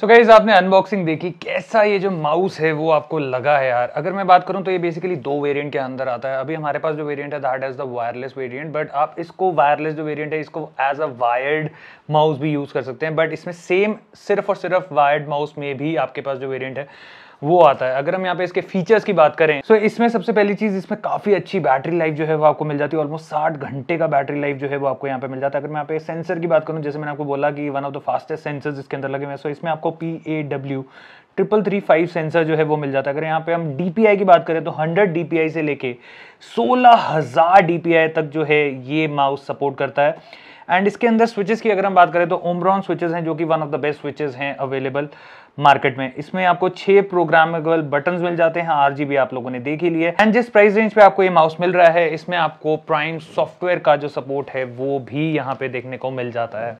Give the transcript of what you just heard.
तो so guys आपने unboxing देखी कैसा ये जो माउस है वो आपको लगा है यार अगर मैं बात करूँ तो ये बेसिकली दो वेरिएंट के अंदर आता है अभी हमारे पास जो वेरिएंट है that is the wireless variant but आप इसको वायरलेस जो वेरिएंट है इसको एज अ वायर्ड माउस भी यूज़ कर सकते हैं बट इसमें सेम सिर्फ और सिर्फ वायर्ड माउस में भी आपके पास जो वेरियंट है वो आता है अगर हम यहाँ पे इसके फीचर्स की बात करें तो इसमें सबसे पहली चीज़ इसमें काफ़ी अच्छी बैटरी लाइफ जो है वो आपको मिल जाती है ऑलमोस्ट साठ घंटे का बैटरी लाइफ जो है वो आपको यहाँ पे मिल जाता है अगर मैं यहाँ पे सेंसर की बात करूँ जैसे मैंने आपको बोला कि one of the fastest sensors इसके अंदर लगे हुए हैं सो इसमें आपको आपको P A W triple three five sensor जो है वो मिल जाता है अगर यहाँ पे हम डी की बात करें तो 100 डी से लेके 16000 डीपीआई तक जो है ये माउस सपोर्ट करता है एंड इसके अंदर स्विचेस की अगर हम बात करें तो ओमरॉन स्विचेस हैं जो कि one of the best switches हैं अवेलेबल मार्केट में इसमें आपको छह प्रोग्रामेबल बटन्स मिल जाते हैं आरजीबी आप लोगों ने देख ही लिया एंड जिस प्राइस रेंज पे आपको ये माउस मिल रहा है इसमें आपको प्राइम सॉफ्टवेयर का जो सपोर्ट है वो भी यहाँ पे देखने को मिल जाता है